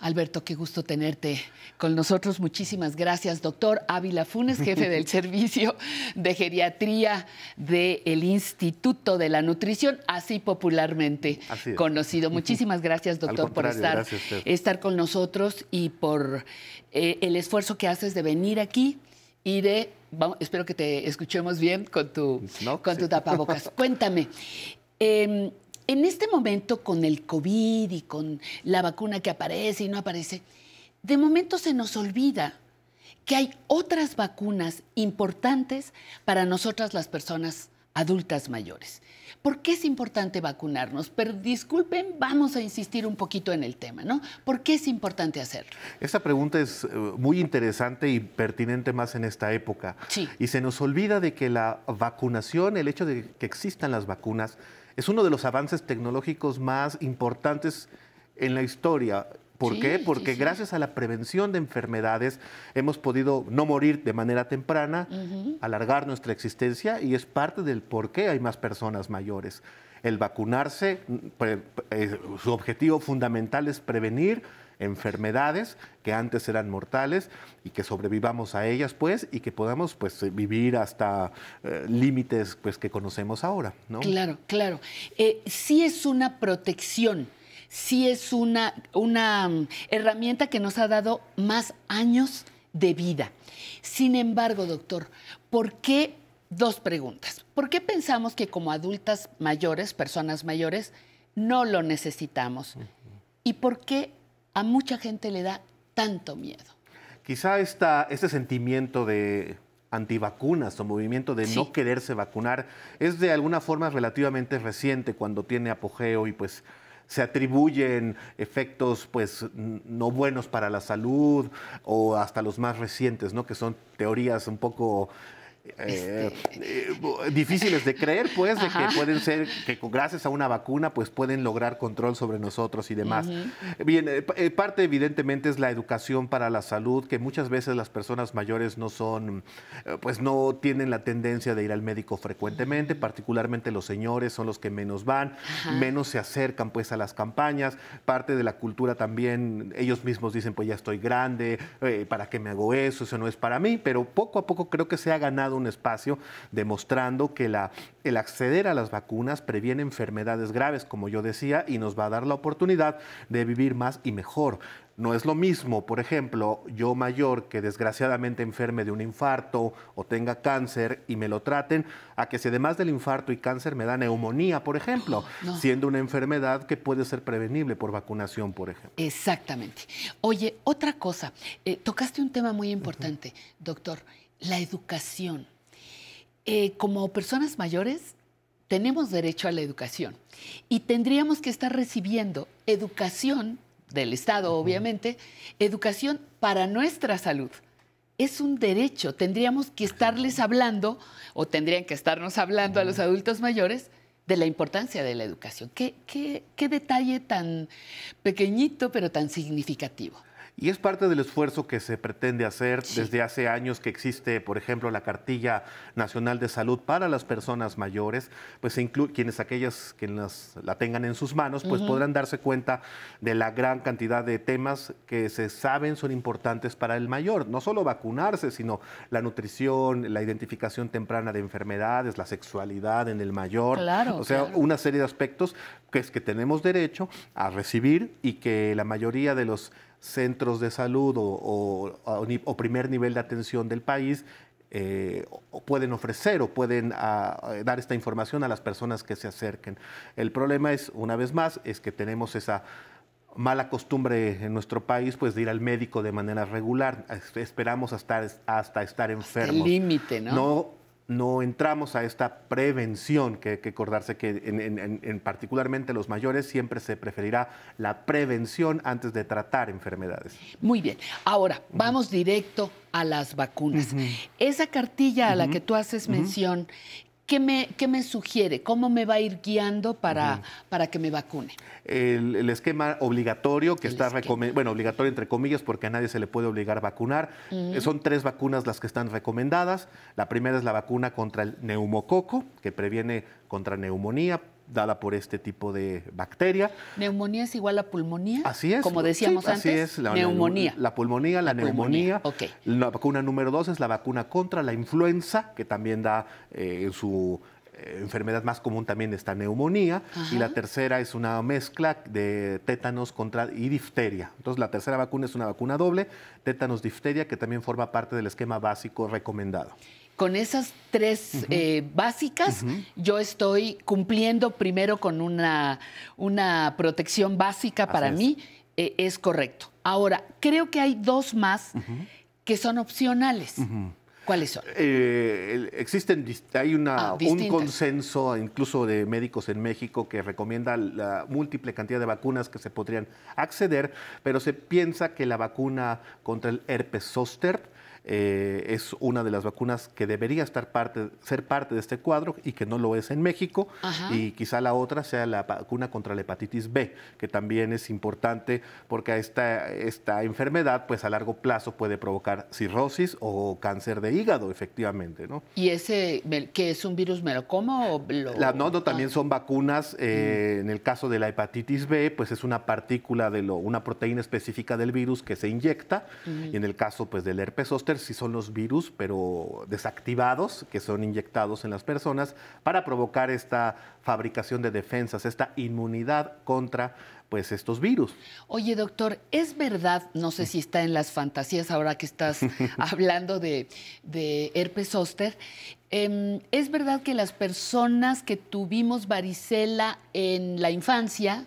Alberto, qué gusto tenerte con nosotros. Muchísimas gracias, doctor Ávila Funes, jefe del Servicio de Geriatría del Instituto de la Nutrición, así popularmente conocido. Muchísimas gracias, doctor, por estar, estar con nosotros y por eh, el esfuerzo que haces de venir aquí y vamos, espero que te escuchemos bien con tu, pues con tu tapabocas. Cuéntame. Em, en este momento, con el COVID y con la vacuna que aparece y no aparece, de momento se nos olvida que hay otras vacunas importantes para nosotras las personas adultas mayores. ¿Por qué es importante vacunarnos? Pero disculpen, vamos a insistir un poquito en el tema, ¿no? ¿Por qué es importante hacerlo? Esta pregunta es eh, muy interesante y pertinente más en esta época. Y se nos olvida de que la vacunación, el hecho de que existan las vacunas, es uno de los avances tecnológicos más importantes en la historia ¿Por qué? Porque gracias a la prevención de enfermedades hemos podido no morir de manera temprana, alargar nuestra existencia y es parte del por qué hay más personas mayores. El vacunarse, mm, eh, su objetivo fundamental es prevenir enfermedades que antes eran mortales y que sobrevivamos a ellas, pues, y que podamos, pues, eh, vivir hasta eh, límites, pues, que conocemos ahora, Claro, claro. sí es una protección sí es una, mm, herramienta que nos ha dado más años de vida. Sin embargo, doctor, ¿por qué? Dos preguntas. ¿Por qué pensamos que como adultas mayores, personas mayores, no lo necesitamos? ¿Y por qué a mucha gente le da tanto miedo? Quizá este sentimiento de antivacunas o movimiento de no quererse vacunar es de alguna forma relativamente reciente cuando tiene apogeo y pues se atribuyen efectos pues no buenos para la salud o hasta los más recientes, ¿no? que son teorías un poco este, eh, eh, difíciles de creer, pues, de que pueden ser, que gracias a una vacuna, pues pueden lograr control sobre nosotros y demás. Bien, eh, parte evidentemente es la educación para la salud, que muchas veces las personas mayores no son, pues no tienen la tendencia de ir al médico frecuentemente, particularmente los señores son los que menos van, menos se acercan pues a las campañas, parte de la cultura también, ellos mismos dicen, pues ya estoy grande, ¿para qué me hago eso? Eso no es para mí, pero poco a poco creo que se ha ganado un espacio demostrando que la, el acceder a las vacunas previene enfermedades graves, como yo decía, y nos va a dar la oportunidad de vivir más y mejor. No es lo mismo, por ejemplo, yo mayor que desgraciadamente enferme de un infarto o tenga cáncer y me lo traten, a que si además del infarto y cáncer me da neumonía, por ejemplo, siendo una enfermedad que puede ser prevenible por vacunación, por ejemplo. Exactamente. Oye, otra cosa, eh, tocaste un tema muy importante, doctor la educación. Eh, como personas mayores tenemos derecho a la educación y tendríamos que estar recibiendo educación del Estado, obviamente, educación para nuestra salud. Es un derecho, tendríamos que estarles hablando o tendrían que estarnos hablando a los adultos mayores de la importancia de la educación. qué detalle tan pequeñito pero tan significativo. Y es parte del esfuerzo que se pretende hacer desde hace años que existe, por ejemplo, la Cartilla Nacional de Salud para las personas mayores, pues quienes aquellas que la tengan en sus manos, pues podrán darse cuenta de la gran cantidad de temas que se saben son importantes para el mayor, no solo vacunarse, sino la nutrición, la identificación temprana de enfermedades, la sexualidad en el mayor, claro, o sea, una serie de aspectos que es que tenemos derecho a recibir y que la mayoría de los centros de salud o, primer nivel de atención del país eh, pueden ofrecer o pueden ah, dar esta información a las personas que se acerquen. El problema es, una vez más, es que tenemos esa mala costumbre en nuestro país pues de ir al médico de manera regular. Esperamos hasta, hasta estar enfermos. el límite, ¿no? no no entramos a esta prevención, que hay que acordarse que en, particularmente los mayores siempre se preferirá la prevención antes de tratar enfermedades. Muy bien, ahora vamos directo a las vacunas. Esa cartilla a la que tú haces mención, ¿Qué me, sugiere? ¿Cómo me va a ir guiando para, para que me vacune? El, esquema obligatorio que está recomendado, bueno, obligatorio entre comillas porque a nadie se le puede obligar a vacunar. Eh, son tres vacunas las que están recomendadas. La primera es la vacuna contra el neumococo, que previene contra neumonía, dada por este tipo de bacteria. Neumonía es igual a pulmonía. Así es. Como decíamos antes. Así es. La neumonía. La pulmonía, la, neumonía. La vacuna número dos es la vacuna contra la influenza, que también da eh, en su eh, enfermedad más común también esta neumonía y la tercera es una mezcla de tétanos contra y difteria. Entonces la tercera vacuna es una vacuna doble, tétanos difteria que también forma parte del esquema básico recomendado con esas tres eh, básicas, yo estoy cumpliendo primero con una, una protección básica para mí, eh, es correcto. Ahora, creo que hay dos más que son opcionales. ¿Cuáles son? Eh, existen, hay una, ah, un consenso incluso de médicos en México que recomienda la múltiple cantidad de vacunas que se podrían acceder, pero se piensa que la vacuna contra el herpes zóster eh, es una de las vacunas que debería estar parte, ser parte de este cuadro y que no lo es en México. Y quizá la otra sea la vacuna contra la hepatitis B, que también es importante porque esta, esta enfermedad pues a largo plazo puede provocar cirrosis o cáncer de hígado, efectivamente. ¿no? ¿Y ese que es un virus me como? La, no, también ah. son vacunas. Eh, mm. En el caso de la hepatitis B, pues es una partícula de lo, una proteína específica del virus que se inyecta. Y en el caso pues del herpes si son los virus, pero desactivados, que son inyectados en las personas para provocar esta fabricación de defensas, esta inmunidad contra pues estos virus. Oye, doctor, ¿es verdad, no sé si está en las fantasías ahora que estás hablando de, herpes zóster, em, ¿es verdad que las personas que tuvimos varicela en la infancia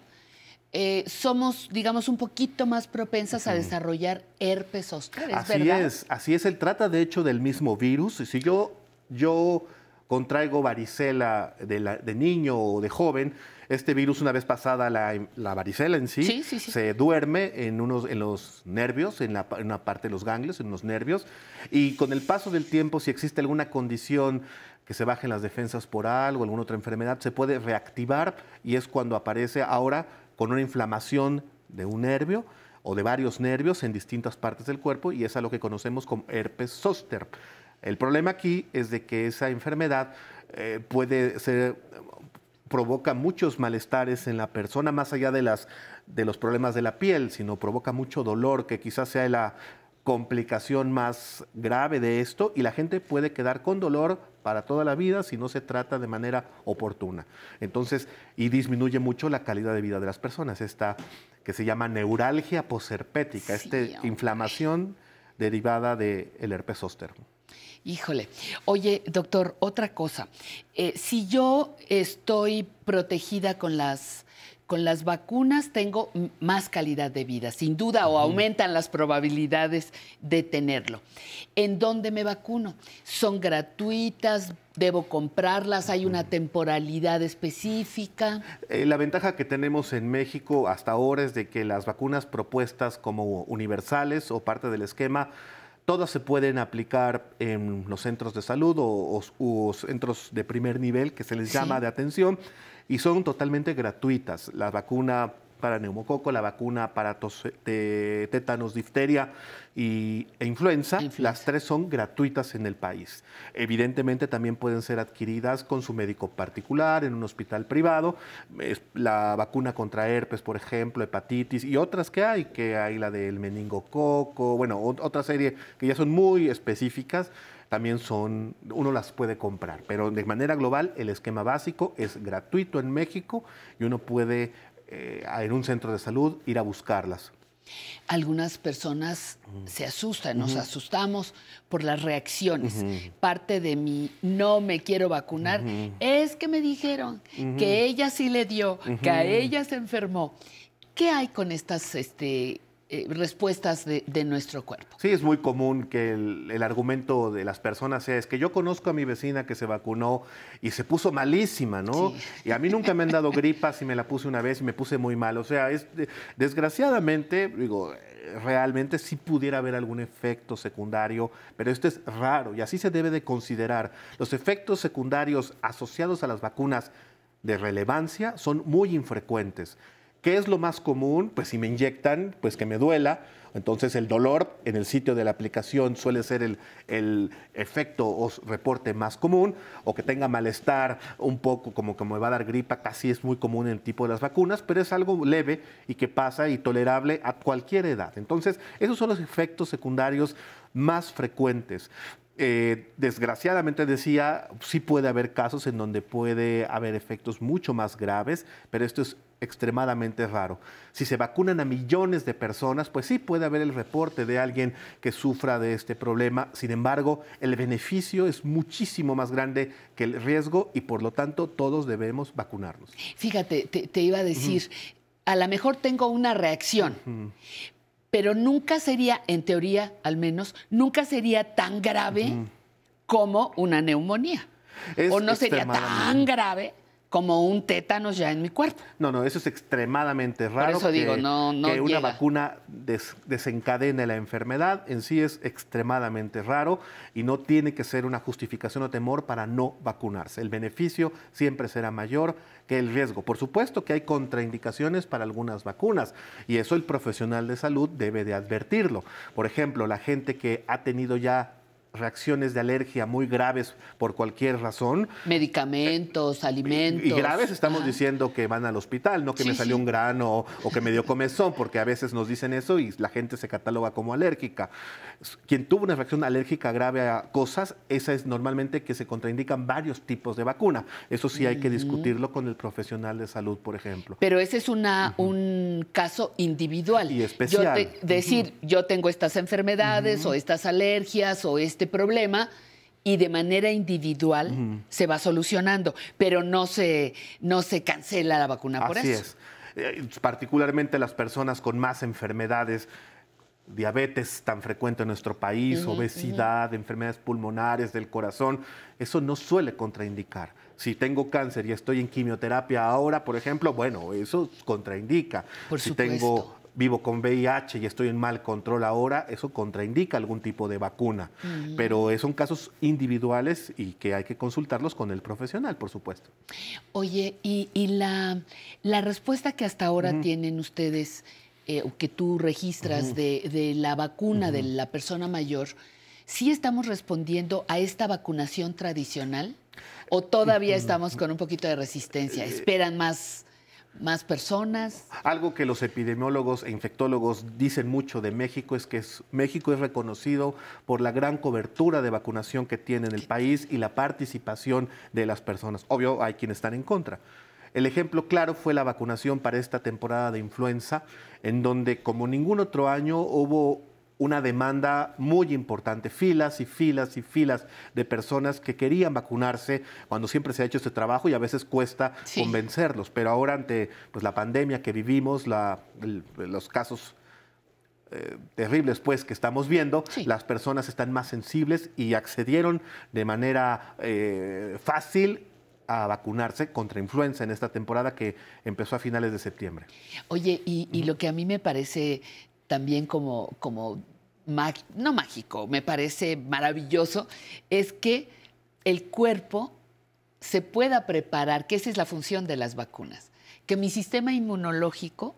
eh, somos, digamos, un poquito más propensas a desarrollar herpes zóster. así es, así es. Él trata, de hecho, del mismo virus. si yo, yo contraigo varicela de, niño o de joven, este virus una vez pasada la, varicela en sí, se duerme en, unos, en los nervios, en, la, en, una parte de los ganglios, en los nervios, y con el paso del tiempo, si existe alguna condición que se bajen las defensas por algo, alguna otra enfermedad, se puede reactivar y es cuando aparece ahora con una inflamación de un nervio o de varios nervios en distintas partes del cuerpo y es a lo que conocemos como herpes zóster. El problema aquí es de que esa enfermedad eh, puede ser provoca muchos malestares en la persona, más allá de, las, de los problemas de la piel, sino provoca mucho dolor, que quizás sea la complicación más grave de esto, y la gente puede quedar con dolor para toda la vida si no se trata de manera oportuna. Entonces, y disminuye mucho la calidad de vida de las personas, esta que se llama neuralgia posherpética, esta inflamación derivada del el herpes zóster. Híjole, oye, doctor, otra cosa. Eh, si yo estoy protegida con las con las vacunas tengo más calidad de vida, sin duda, o aumentan las probabilidades de tenerlo. ¿En dónde me vacuno? ¿Son gratuitas? ¿Debo comprarlas? ¿Hay una temporalidad específica? Eh, la ventaja que tenemos en México hasta ahora es de que las vacunas propuestas como universales o parte del esquema todas se pueden aplicar en los centros de salud o, centros de primer nivel, que se les llama de atención y son totalmente gratuitas. La vacuna para neumococo, la vacuna para tos, tétanos, difteria y, e influenza, las tres son gratuitas en el país. Evidentemente también pueden ser adquiridas con su médico particular, en un hospital privado. La vacuna contra herpes, por ejemplo, hepatitis y otras que hay, que hay la del meningococo, bueno, otra serie que ya son muy específicas también son, uno las puede comprar. Pero de manera global, el esquema básico es gratuito en México y uno puede eh, en un centro de salud ir a buscarlas. Algunas personas mm. se asustan, nos asustamos por las reacciones. Parte de mi no me quiero vacunar es que me dijeron que ella sí le dio, que a ella se enfermó. ¿Qué hay con estas este, eh, respuestas de, nuestro cuerpo. Sí, es muy común que el, argumento de las personas sea, es que yo conozco a mi vecina que se vacunó y se puso malísima, ¿no? Y a mí nunca me han dado gripas y me la puse una vez y me puse muy mal. O sea, desgraciadamente, digo, realmente sí pudiera haber algún efecto secundario, pero esto es raro y así se debe de considerar. Los efectos secundarios asociados a las vacunas de relevancia son muy infrecuentes. ¿Qué es lo más común? Pues si me inyectan, pues que me duela. Entonces el dolor en el sitio de la aplicación suele ser el, efecto o reporte más común, o que tenga malestar un poco como que me va a dar gripa, casi es muy común en el tipo de las vacunas, pero es algo leve y que pasa y tolerable a cualquier edad. Entonces esos son los efectos secundarios más frecuentes. Eh, desgraciadamente decía, sí puede haber casos en donde puede haber efectos mucho más graves, pero esto es extremadamente raro. Si se vacunan a millones de personas, pues sí puede haber el reporte de alguien que sufra de este problema. Sin embargo, el beneficio es muchísimo más grande que el riesgo y por lo tanto todos debemos vacunarnos. Fíjate, te, iba a decir, a lo mejor tengo una reacción, pero nunca sería, en teoría al menos, nunca sería tan grave como una neumonía. o no sería tan grave como un tétanos ya en mi cuerpo. No, no, eso es extremadamente raro. eso digo, no, no que una vacuna desencadene la enfermedad en sí es extremadamente raro y no tiene que ser una justificación o temor para no vacunarse. El beneficio siempre será mayor que el riesgo. Por supuesto que hay contraindicaciones para algunas vacunas y eso el profesional de salud debe de advertirlo. Por ejemplo, la gente que ha tenido ya reacciones de alergia muy graves por cualquier razón. Medicamentos, eh, alimentos. Y, graves estamos diciendo que van al hospital, no que me salió un grano o, que me dio comezón, porque a veces nos dicen eso y la gente se cataloga como alérgica. Quien tuvo una reacción alérgica grave a cosas, esa es normalmente que se contraindican varios tipos de vacuna. Eso sí hay que discutirlo con el profesional de salud, por ejemplo. Pero ese es una, un caso individual. Y especial. decir, yo tengo estas enfermedades o estas alergias o este este problema y de manera individual se va solucionando, pero no se, no se cancela la vacuna por eso. Así Es. Eh, particularmente las personas con más enfermedades, diabetes tan frecuente en nuestro país, obesidad, enfermedades pulmonares del corazón, eso no suele contraindicar. Si tengo cáncer y estoy en quimioterapia ahora, por ejemplo, bueno, eso contraindica. Por si tengo vivo con VIH y estoy en mal control ahora, eso contraindica algún tipo de vacuna. Mm. Pero son casos individuales y que hay que consultarlos con el profesional, por supuesto. Oye, y, la, la, respuesta que hasta ahora tienen ustedes, eh, que tú registras de, de, la vacuna de la persona mayor, ¿sí estamos respondiendo a esta vacunación tradicional? ¿O todavía estamos con un poquito de resistencia? Eh, ¿Esperan más? Más personas. Algo que los epidemiólogos e infectólogos dicen mucho de México es que México es reconocido por la gran cobertura de vacunación que tiene en el país y la participación de las personas. Obvio, hay quienes están en contra. El ejemplo claro fue la vacunación para esta temporada de influenza, en donde como ningún otro año hubo una demanda muy importante, filas y filas y filas de personas que querían vacunarse cuando siempre se ha hecho este trabajo y a veces cuesta convencerlos, pero ahora ante pues, la pandemia que vivimos, la, los casos eh, terribles pues que estamos viendo, las personas están más sensibles y accedieron de manera eh, fácil a vacunarse contra influenza en esta temporada que empezó a finales de septiembre. Oye, y lo que a mí me parece también como, no mágico, me parece maravilloso, es que el cuerpo se pueda preparar, que esa es la función de las vacunas, que mi sistema inmunológico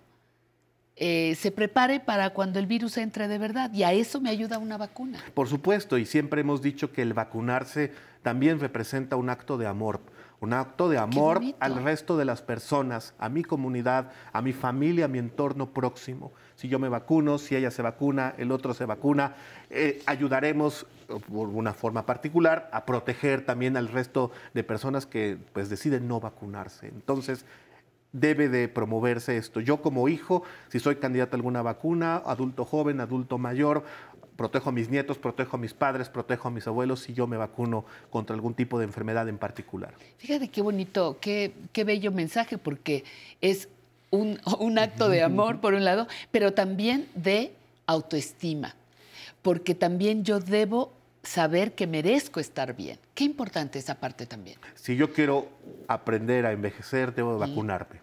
eh, se prepare para cuando el virus entre de verdad. Y a eso me ayuda una vacuna. Por supuesto, y siempre hemos dicho que el vacunarse también representa un acto de amor. Un acto de amor al resto de las personas, a mi comunidad, a mi familia, a mi entorno próximo. Si yo me vacuno, si ella se vacuna, el otro se vacuna, eh, ayudaremos eh, por una forma particular a proteger también al resto de personas que pues deciden no vacunarse. Entonces, debe de promoverse esto. Yo como hijo, si soy candidato a alguna vacuna, adulto joven, adulto mayor, protejo a mis nietos, protejo a mis padres, protejo a mis abuelos si yo me vacuno contra algún tipo de enfermedad en particular. Fíjate qué bonito, qué, bello mensaje, porque es un, un acto de amor, por un lado, pero también de autoestima, porque también yo debo saber que merezco estar bien. Qué importante esa parte también. Si yo quiero aprender a envejecer, debo vacunarme.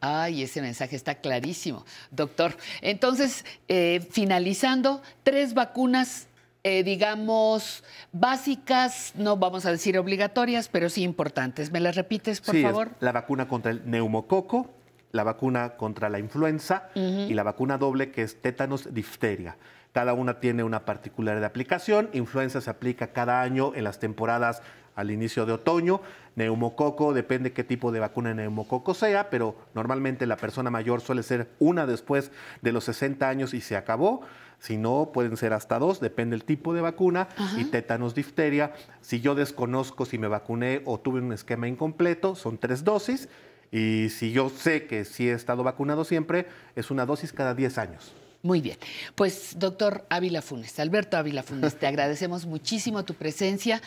Ay, ese mensaje está clarísimo, doctor. Entonces, eh, finalizando, tres vacunas, eh, digamos, básicas, no vamos a decir obligatorias, pero sí importantes. ¿Me las repites, por sí, favor? la vacuna contra el neumococo, la vacuna contra la influenza y la vacuna doble que es tétanos difteria. Cada una tiene una particular de aplicación. Influenza se aplica cada año en las temporadas al inicio de otoño. Neumococo, depende qué tipo de vacuna de neumococo sea, pero normalmente la persona mayor suele ser una después de los 60 años y se acabó. Si no, pueden ser hasta dos, depende el tipo de vacuna. Y tétanos, difteria. Si yo desconozco si me vacuné o tuve un esquema incompleto, son tres dosis. Y si yo sé que sí he estado vacunado siempre, es una dosis cada 10 años. Muy bien. Pues, doctor Ávila Funes, Alberto Ávila Funes, te agradecemos muchísimo tu presencia.